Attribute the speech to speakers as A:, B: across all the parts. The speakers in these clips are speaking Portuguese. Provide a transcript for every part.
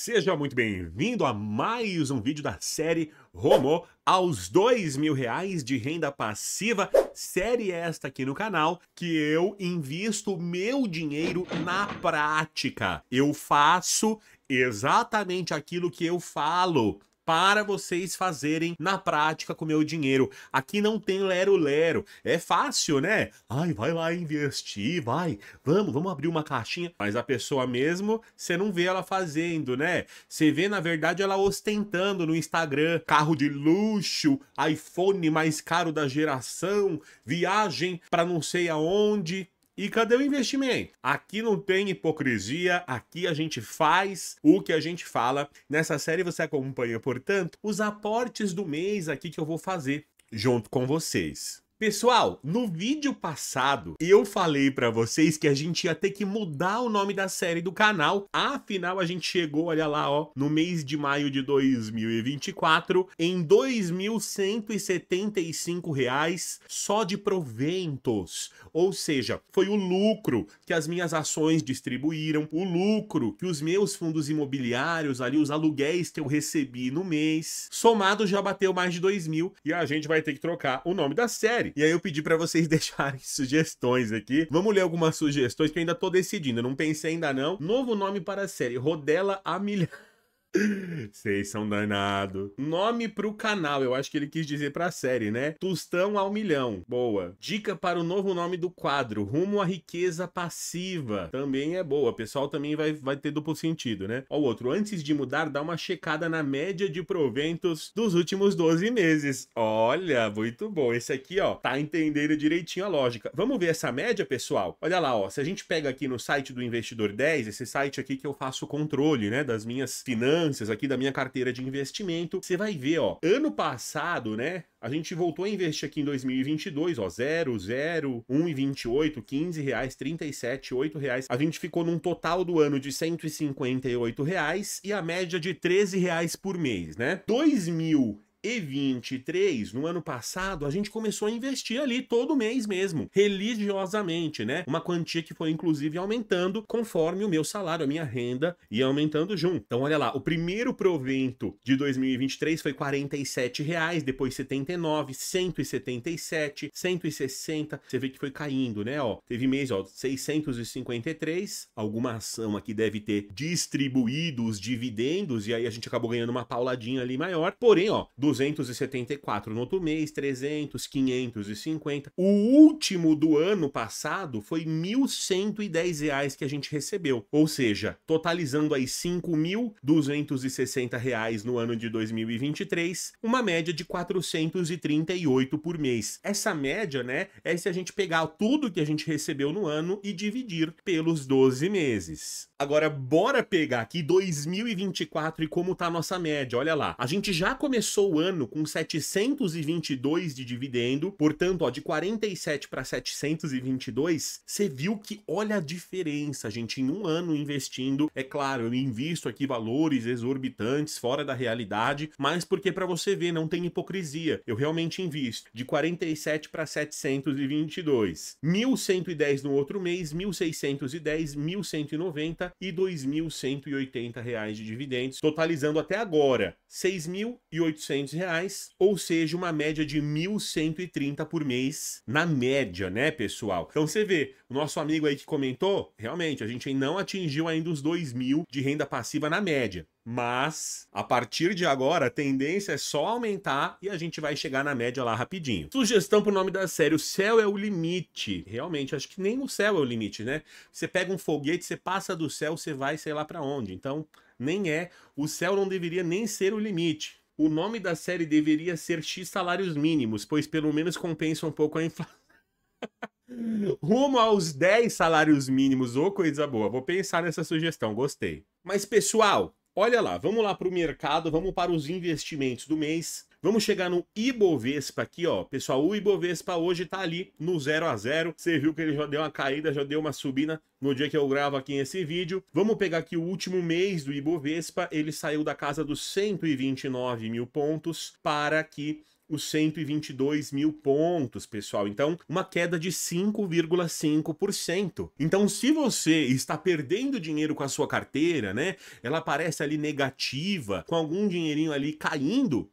A: Seja muito bem-vindo a mais um vídeo da série Romô aos dois mil reais de renda passiva, série esta aqui no canal que eu invisto meu dinheiro na prática. Eu faço exatamente aquilo que eu falo para vocês fazerem na prática com o meu dinheiro. Aqui não tem lero-lero. É fácil, né? Ai, vai lá investir, vai. Vamos, vamos abrir uma caixinha. Mas a pessoa mesmo, você não vê ela fazendo, né? Você vê, na verdade, ela ostentando no Instagram carro de luxo, iPhone mais caro da geração, viagem para não sei aonde e cadê o investimento? Aqui não tem hipocrisia, aqui a gente faz o que a gente fala. Nessa série você acompanha, portanto, os aportes do mês aqui que eu vou fazer junto com vocês. Pessoal, no vídeo passado eu falei para vocês que a gente ia ter que mudar o nome da série do canal. Afinal, a gente chegou, olha lá, ó, no mês de maio de 2024 em R$ 2.175 só de proventos. Ou seja, foi o lucro que as minhas ações distribuíram, o lucro que os meus fundos imobiliários ali, os aluguéis que eu recebi no mês, somado já bateu mais de R$ mil e a gente vai ter que trocar o nome da série série. E aí eu pedi para vocês deixarem sugestões aqui. Vamos ler algumas sugestões que eu ainda tô decidindo, eu não pensei ainda não. Novo nome para a série, Rodela a Milhão. Vocês são danado. Nome pro canal, eu acho que ele quis dizer pra série, né? Tustão ao milhão. Boa. Dica para o novo nome do quadro, Rumo à riqueza passiva. Também é boa. O pessoal também vai, vai ter duplo sentido, né? Ó o outro, antes de mudar, dá uma checada na média de proventos dos últimos 12 meses. Olha, muito bom. Esse aqui, ó, tá entendendo direitinho a lógica. Vamos ver essa média, pessoal? Olha lá, ó. Se a gente pega aqui no site do Investidor 10, esse site aqui que eu faço o controle, né, das minhas finanças, finanças aqui da minha carteira de investimento, você vai ver, ó, ano passado, né? A gente voltou a investir aqui em 2022, ó, 0, 0, 1 e 28, 15 reais, 37, 8 reais. A gente ficou num total do ano de 158 reais e a média de 13 reais por mês, né? 2 mil e no ano passado, a gente começou a investir ali todo mês mesmo, religiosamente, né? Uma quantia que foi inclusive aumentando conforme o meu salário, a minha renda ia aumentando junto. Então, olha lá, o primeiro provento de 2023 foi 47 reais, depois 79, 177, 160. Você vê que foi caindo, né? Ó, teve mês, ó, 653. Alguma ação aqui deve ter distribuído os dividendos e aí a gente acabou ganhando uma pauladinha ali maior. Porém, ó, do 274 no outro mês, 300, 550. O último do ano passado foi R$ 1.110 reais que a gente recebeu, ou seja, totalizando aí R$ 5.260 reais no ano de 2023, uma média de 438 por mês. Essa média, né, é se a gente pegar tudo que a gente recebeu no ano e dividir pelos 12 meses. Agora, bora pegar aqui 2024 e como tá a nossa média. Olha lá, a gente já começou o ano com 722 de dividendo, portanto, ó, de 47 para 722, você viu que olha a diferença, gente, em um ano investindo. É claro, eu invisto aqui valores exorbitantes, fora da realidade, mas porque para você ver, não tem hipocrisia. Eu realmente invisto de 47 para 722. 1110 no outro mês, 1610, 1190 e 2180 reais de dividendos, totalizando até agora 6.800 400 reais, ou seja, uma média de 1.130 por mês na média, né, pessoal? Então você vê, o nosso amigo aí que comentou, realmente, a gente não atingiu ainda os 2 mil de renda passiva na média. Mas, a partir de agora, a tendência é só aumentar e a gente vai chegar na média lá rapidinho. Sugestão pro nome da série, o céu é o limite. Realmente, acho que nem o céu é o limite, né? Você pega um foguete, você passa do céu, você vai sei lá para onde. Então, nem é, o céu não deveria nem ser o limite o nome da série deveria ser X salários mínimos, pois pelo menos compensa um pouco a inflação. Rumo aos 10 salários mínimos, ou oh, coisa boa. Vou pensar nessa sugestão, gostei. Mas pessoal, olha lá, vamos lá para o mercado, vamos para os investimentos do mês. Vamos chegar no Ibovespa aqui, ó. Pessoal, o Ibovespa hoje tá ali no 0 a 0 Você viu que ele já deu uma caída, já deu uma subida no dia que eu gravo aqui esse vídeo. Vamos pegar aqui o último mês do Ibovespa. Ele saiu da casa dos 129 mil pontos para aqui os 122 mil pontos, pessoal. Então, uma queda de 5,5%. Então, se você está perdendo dinheiro com a sua carteira, né? Ela aparece ali negativa, com algum dinheirinho ali caindo,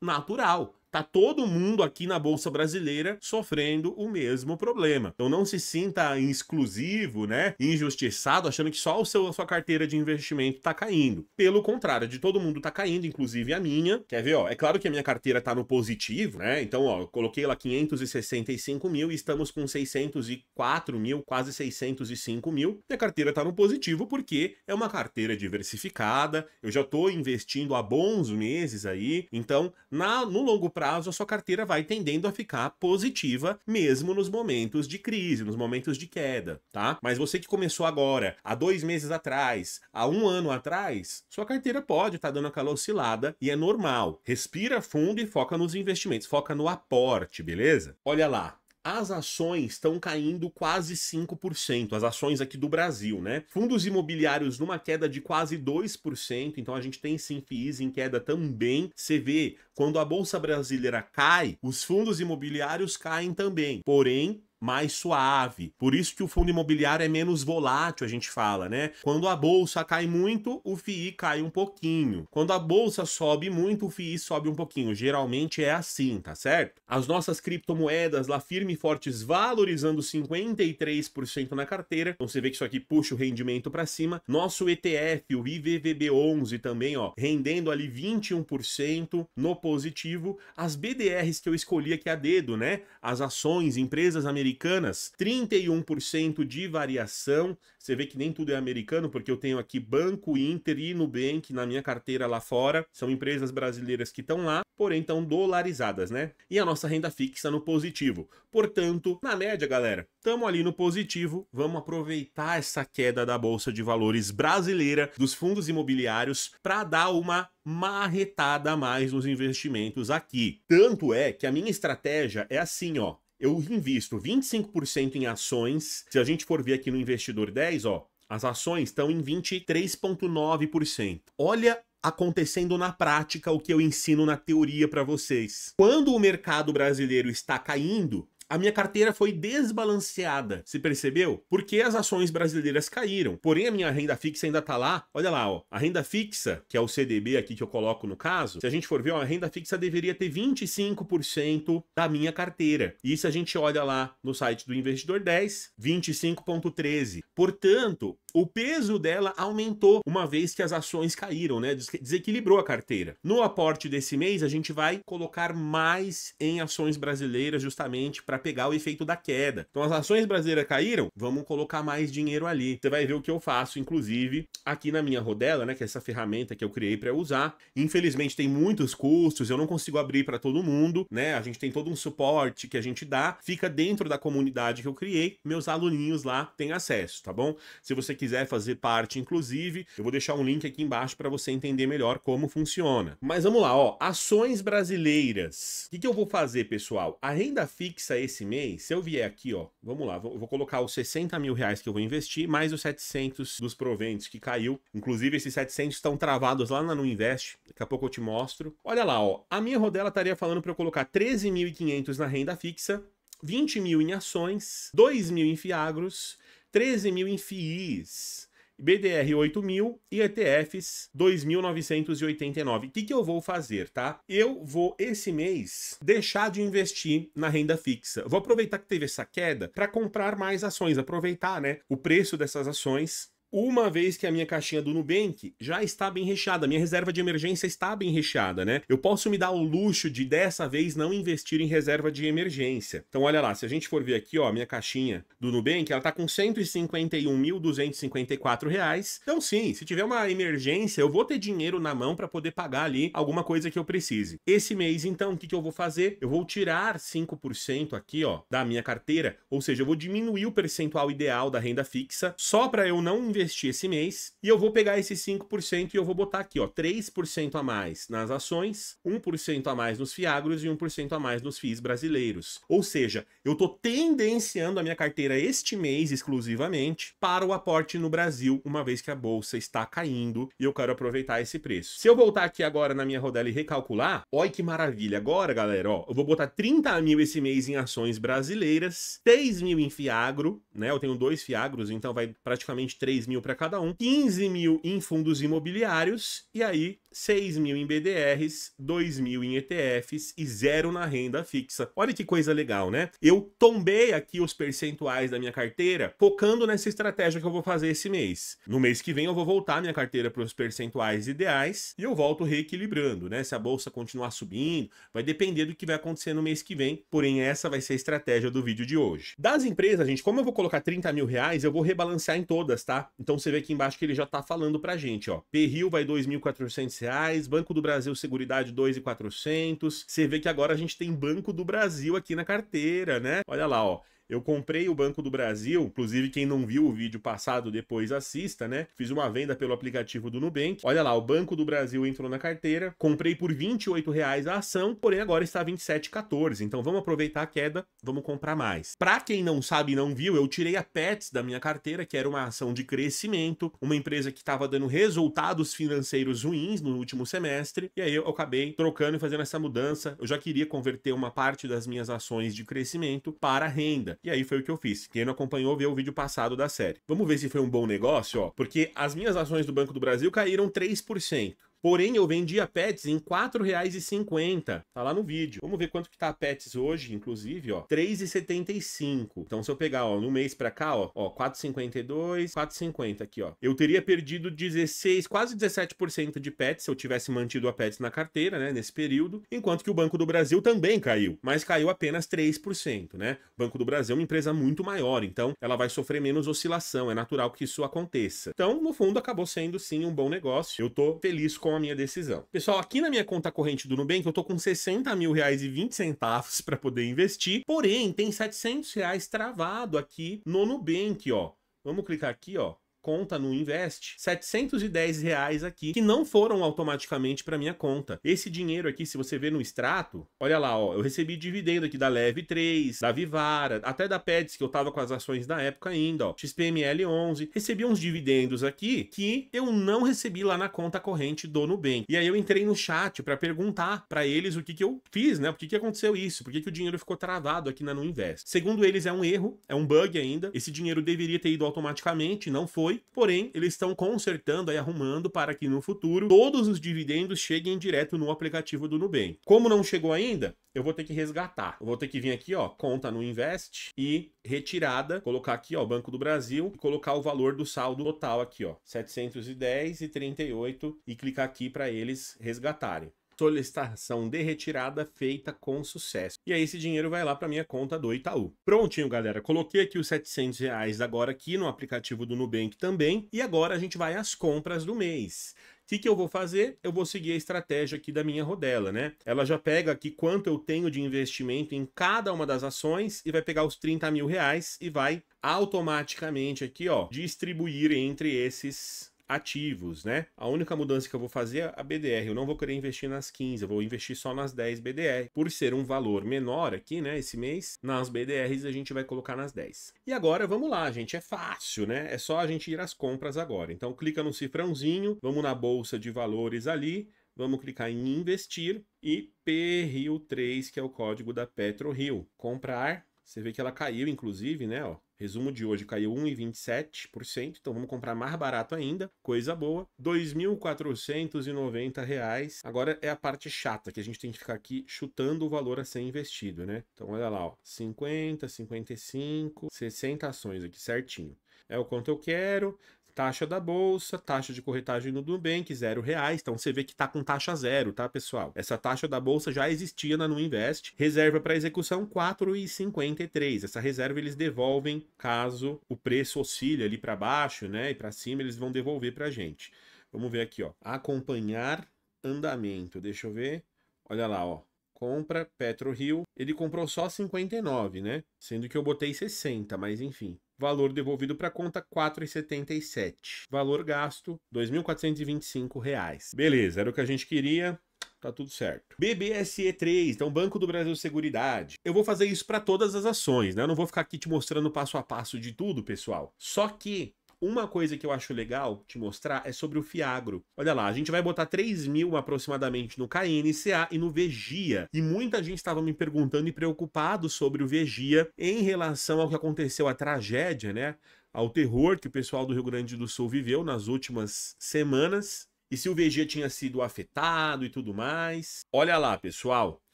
A: natural. Tá todo mundo aqui na Bolsa Brasileira sofrendo o mesmo problema. Então não se sinta exclusivo, né? Injustiçado, achando que só o seu, a sua carteira de investimento tá caindo. Pelo contrário, de todo mundo tá caindo, inclusive a minha. Quer ver, ó? É claro que a minha carteira tá no positivo, né? Então, ó, eu coloquei lá 565 mil e estamos com 604 mil, quase 605 mil. Minha carteira tá no positivo porque é uma carteira diversificada, eu já tô investindo há bons meses aí. Então, na, no longo prazo, prazo, a sua carteira vai tendendo a ficar positiva, mesmo nos momentos de crise, nos momentos de queda, tá? Mas você que começou agora, há dois meses atrás, há um ano atrás, sua carteira pode estar tá dando aquela oscilada e é normal. Respira fundo e foca nos investimentos, foca no aporte, beleza? Olha lá, as ações estão caindo quase 5%, as ações aqui do Brasil, né? Fundos imobiliários numa queda de quase 2%, então a gente tem sim FIIs em queda também. Você vê, quando a bolsa brasileira cai, os fundos imobiliários caem também. Porém, mais suave. Por isso que o fundo imobiliário é menos volátil, a gente fala, né? Quando a bolsa cai muito, o FII cai um pouquinho. Quando a bolsa sobe muito, o FII sobe um pouquinho. Geralmente é assim, tá certo? As nossas criptomoedas lá firme e fortes valorizando 53% na carteira. Então você vê que isso aqui puxa o rendimento para cima. Nosso ETF, o IVVB11 também, ó, rendendo ali 21% no positivo. As BDRs que eu escolhi aqui a dedo, né? As ações, empresas americanas americanas, 31% de variação. Você vê que nem tudo é americano, porque eu tenho aqui Banco Inter e Nubank na minha carteira lá fora. São empresas brasileiras que estão lá, porém estão dolarizadas, né? E a nossa renda fixa no positivo. Portanto, na média, galera, estamos ali no positivo. Vamos aproveitar essa queda da Bolsa de Valores brasileira, dos fundos imobiliários, para dar uma marretada a mais nos investimentos aqui. Tanto é que a minha estratégia é assim, ó eu invisto 25% em ações. Se a gente for ver aqui no investidor 10, ó, as ações estão em 23,9%. Olha acontecendo na prática o que eu ensino na teoria para vocês. Quando o mercado brasileiro está caindo, a minha carteira foi desbalanceada, se percebeu? Porque as ações brasileiras caíram. Porém, a minha renda fixa ainda tá lá. Olha lá, ó. A renda fixa, que é o CDB aqui que eu coloco no caso, se a gente for ver, ó, a renda fixa deveria ter 25% da minha carteira. E se a gente olha lá no site do Investidor 10, 25.13. Portanto, o peso dela aumentou uma vez que as ações caíram, né? Desequilibrou a carteira. No aporte desse mês, a gente vai colocar mais em ações brasileiras justamente para pegar o efeito da queda. Então as ações brasileiras caíram, vamos colocar mais dinheiro ali. Você vai ver o que eu faço, inclusive, aqui na minha rodela, né, que é essa ferramenta que eu criei para usar. Infelizmente tem muitos custos, eu não consigo abrir para todo mundo, né? A gente tem todo um suporte que a gente dá, fica dentro da comunidade que eu criei. Meus aluninhos lá têm acesso, tá bom? Se você quiser quiser fazer parte, inclusive, eu vou deixar um link aqui embaixo para você entender melhor como funciona. Mas vamos lá, ó, ações brasileiras. O que, que eu vou fazer, pessoal? A renda fixa esse mês, se eu vier aqui, ó, vamos lá, vou colocar os 60 mil reais que eu vou investir, mais os 700 dos proventos que caiu. Inclusive, esses 700 estão travados lá na No Invest, daqui a pouco eu te mostro. Olha lá, ó, a minha rodela estaria falando para eu colocar 13.500 na renda fixa, 20 mil em ações, 2 mil em fiagros 13 mil em FIIs. BDR mil e ETFs 2989. O que, que eu vou fazer, tá? Eu vou esse mês deixar de investir na renda fixa. Vou aproveitar que teve essa queda para comprar mais ações, aproveitar, né, o preço dessas ações uma vez que a minha caixinha do Nubank já está bem recheada, minha reserva de emergência está bem recheada, né? Eu posso me dar o luxo de dessa vez não investir em reserva de emergência. Então olha lá, se a gente for ver aqui, ó, minha caixinha do Nubank, ela tá com 151.254 reais. Então sim, se tiver uma emergência, eu vou ter dinheiro na mão para poder pagar ali alguma coisa que eu precise. Esse mês, então, o que, que eu vou fazer? Eu vou tirar 5% aqui, ó, da minha carteira, ou seja, eu vou diminuir o percentual ideal da renda fixa só para eu não investir investir esse mês e eu vou pegar esses 5% e eu vou botar aqui, ó, 3% a mais nas ações, 1% a mais nos fiagros e 1% a mais nos FIIs brasileiros. Ou seja, eu estou tendenciando a minha carteira este mês exclusivamente para o aporte no Brasil, uma vez que a bolsa está caindo e eu quero aproveitar esse preço. Se eu voltar aqui agora na minha rodela e recalcular, olha que maravilha. Agora, galera, ó, eu vou botar 30 mil esse mês em ações brasileiras, 3 mil em fiagro, né? Eu tenho dois fiagros, então vai praticamente 3 mil mil para cada um, 15 mil em fundos imobiliários e aí 6 mil em BDRs, 2 mil em ETFs e zero na renda fixa. Olha que coisa legal, né? Eu tombei aqui os percentuais da minha carteira focando nessa estratégia que eu vou fazer esse mês. No mês que vem eu vou voltar minha carteira para os percentuais ideais e eu volto reequilibrando, né? Se a bolsa continuar subindo, vai depender do que vai acontecer no mês que vem. Porém, essa vai ser a estratégia do vídeo de hoje. Das empresas, gente, como eu vou colocar 30 mil reais, eu vou rebalancear em todas, tá? Então você vê aqui embaixo que ele já está falando para a gente, ó. Perril vai R$ 2.400, Banco do Brasil Seguridade R$ 2.400. Você vê que agora a gente tem Banco do Brasil aqui na carteira, né? Olha lá, ó. Eu comprei o Banco do Brasil, inclusive quem não viu o vídeo passado depois assista, né? Fiz uma venda pelo aplicativo do Nubank. Olha lá, o Banco do Brasil entrou na carteira, comprei por 28 a ação, porém agora está 27,14. Então vamos aproveitar a queda, vamos comprar mais. Para quem não sabe e não viu, eu tirei a Pets da minha carteira, que era uma ação de crescimento, uma empresa que estava dando resultados financeiros ruins no último semestre, e aí eu acabei trocando e fazendo essa mudança. Eu já queria converter uma parte das minhas ações de crescimento para renda. E aí foi o que eu fiz. Quem não acompanhou, vê o vídeo passado da série. Vamos ver se foi um bom negócio, ó, porque as minhas ações do Banco do Brasil caíram 3%. Porém, eu vendia pets em R$4,50. Tá lá no vídeo. Vamos ver quanto que tá pets hoje, inclusive, ó. R$3,75. Então, se eu pegar, ó, no mês pra cá, ó, ó, 4,52, 4,50 aqui, ó. Eu teria perdido 16, quase 17% de pets se eu tivesse mantido a pets na carteira, né, nesse período, enquanto que o Banco do Brasil também caiu, mas caiu apenas 3%, né? O Banco do Brasil é uma empresa muito maior, então ela vai sofrer menos oscilação, é natural que isso aconteça. Então, no fundo, acabou sendo sim um bom negócio. Eu tô feliz com a minha decisão. Pessoal, aqui na minha conta corrente do Nubank, eu tô com 60 mil reais e 20 centavos para poder investir, porém, tem 700 reais travado aqui no Nubank, ó. Vamos clicar aqui, ó conta no Invest 710 reais aqui, que não foram automaticamente para minha conta. Esse dinheiro aqui, se você ver no extrato, olha lá, ó, eu recebi dividendo aqui da Leve 3, da Vivara, até da Pets, que eu tava com as ações da época ainda, ó, XPML 11. Recebi uns dividendos aqui que eu não recebi lá na conta corrente do Nubank. E aí eu entrei no chat para perguntar para eles o que que eu fiz, né? Por que que aconteceu isso? Por que que o dinheiro ficou travado aqui na Nuinvest? Segundo eles, é um erro, é um bug ainda. Esse dinheiro deveria ter ido automaticamente, não foi porém, eles estão consertando e arrumando para que no futuro todos os dividendos cheguem direto no aplicativo do Nubank. Como não chegou ainda, eu vou ter que resgatar. Eu vou ter que vir aqui, ó, conta no Invest e retirada, colocar aqui, ó, Banco do Brasil, colocar o valor do saldo total aqui, ó, 710 e 38 e clicar aqui para eles resgatarem solicitação de retirada feita com sucesso. E aí esse dinheiro vai lá para minha conta do Itaú. Prontinho, galera. Coloquei aqui os 700 reais agora aqui no aplicativo do Nubank também. E agora a gente vai às compras do mês. O que, que, eu vou fazer? Eu vou seguir a estratégia aqui da minha rodela, né? Ela já pega aqui quanto eu tenho de investimento em cada uma das ações e vai pegar os 30 mil reais e vai automaticamente aqui, ó, distribuir entre esses ativos, né? A única mudança que eu vou fazer é a BDR. Eu não vou querer investir nas 15, eu vou investir só nas 10 BDR. Por ser um valor menor aqui, né, esse mês, nas BDRs a gente vai colocar nas 10. E agora vamos lá, gente, é fácil, né? É só a gente ir às compras agora. Então clica no cifrãozinho, vamos na bolsa de valores ali, vamos clicar em investir e PRIO3, que é o código da PetroRio. Comprar, você vê que ela caiu inclusive, né, ó. Resumo de hoje caiu 1,27%, então vamos comprar mais barato ainda, coisa boa. R$ 2.490. Agora é a parte chata, que a gente tem que ficar aqui chutando o valor a ser investido, né? Então olha lá, ó, 50, 55, 60 ações aqui certinho. É o quanto eu quero taxa da bolsa, taxa de corretagem no Nubank, zero reais. Então você vê que tá com taxa zero, tá, pessoal? Essa taxa da bolsa já existia na Nuinvest. Reserva para execução 4,53. Essa reserva eles devolvem caso o preço oscile ali para baixo, né? E para cima eles vão devolver para gente. Vamos ver aqui, ó. Acompanhar andamento. Deixa eu ver. Olha lá, ó compra PetroRio, ele comprou só 59, né? Sendo que eu botei 60, mas enfim. Valor devolvido para conta R$ 4,77. Valor gasto R$ 2.425. Beleza, era o que a gente queria tá tudo certo. BBSE3, então Banco do Brasil Seguridade. Eu vou fazer isso para todas as ações, né? Eu não vou ficar aqui te mostrando passo a passo de tudo, pessoal. Só que uma coisa que eu acho legal te mostrar é sobre o Fiagro. Olha lá, a gente vai botar 3 mil aproximadamente no KNCA e no Vegia. E muita gente estava me perguntando e preocupado sobre o Vegia em relação ao que aconteceu, a tragédia, né? Ao terror que o pessoal do Rio Grande do Sul viveu nas últimas semanas. E se o Vegia tinha sido afetado e tudo mais. Olha lá, pessoal.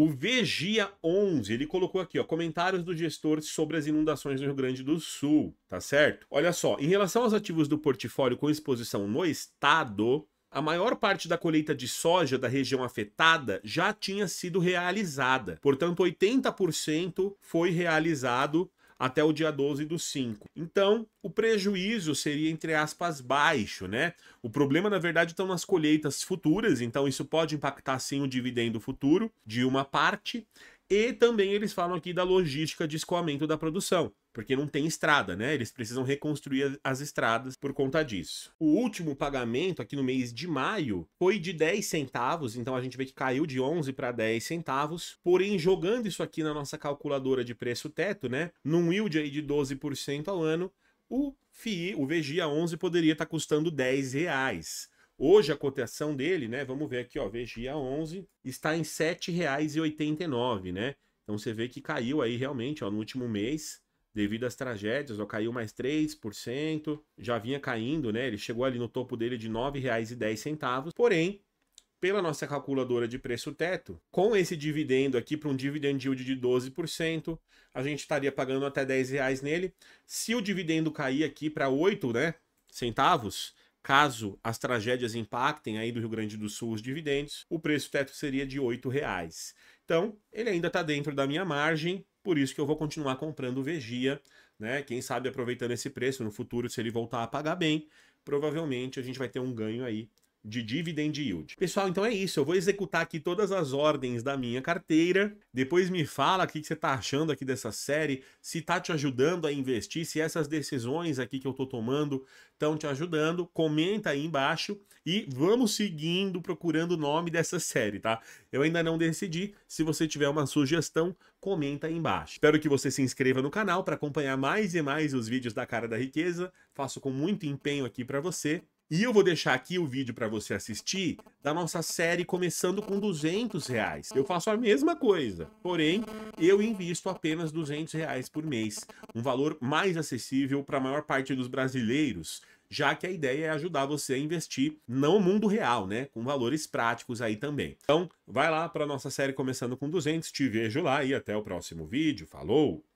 A: O Vegia11, ele colocou aqui, ó, comentários do gestor sobre as inundações no Rio Grande do Sul, tá certo? Olha só, em relação aos ativos do portfólio com exposição no estado, a maior parte da colheita de soja da região afetada já tinha sido realizada. Portanto, 80% foi realizado até o dia 12 do 5. Então, o prejuízo seria, entre aspas, baixo, né? O problema, na verdade, estão nas colheitas futuras, então isso pode impactar sim o dividendo futuro de uma parte. E também eles falam aqui da logística de escoamento da produção porque não tem estrada, né? Eles precisam reconstruir as estradas por conta disso. O último pagamento aqui no mês de maio foi de 10 centavos, então a gente vê que caiu de 11 para 10 centavos. Porém, jogando isso aqui na nossa calculadora de preço teto, né, num yield aí de 12% ao ano, o FI, o VGIA 11 poderia estar tá custando 10 reais. Hoje a cotação dele, né, vamos ver aqui, ó, VGA 11 está em R$ 7,89, né? Então você vê que caiu aí realmente, ó, no último mês devido às tragédias, ó, caiu mais 3%, já vinha caindo, né? Ele chegou ali no topo dele de R$ 9,10, porém, pela nossa calculadora de preço teto, com esse dividendo aqui para um dividend yield de 12%, a gente estaria pagando até R$ reais nele. Se o dividendo cair aqui para 8 né, centavos, caso as tragédias impactem aí do Rio Grande do Sul os dividendos, o preço teto seria de R$ reais. Então, ele ainda está dentro da minha margem, por isso que eu vou continuar comprando o Vegia, né? Quem sabe aproveitando esse preço no futuro, se ele voltar a pagar bem, provavelmente a gente vai ter um ganho aí de dividend yield. Pessoal, então é isso. Eu vou executar aqui todas as ordens da minha carteira. Depois me fala o que você está achando aqui dessa série, se está te ajudando a investir, se essas decisões aqui que eu estou tomando estão te ajudando. Comenta aí embaixo e vamos seguindo procurando o nome dessa série, tá? Eu ainda não decidi. Se você tiver uma sugestão, comenta aí embaixo. Espero que você se inscreva no canal para acompanhar mais e mais os vídeos da Cara da Riqueza. Faço com muito empenho aqui para você. E eu vou deixar aqui o vídeo para você assistir da nossa série começando com 200 reais. Eu faço a mesma coisa, porém eu invisto apenas 200 reais por mês, um valor mais acessível para a maior parte dos brasileiros, já que a ideia é ajudar você a investir no mundo real, né? Com valores práticos aí também. Então, vai lá para nossa série começando com 200, te vejo lá e até o próximo vídeo. Falou!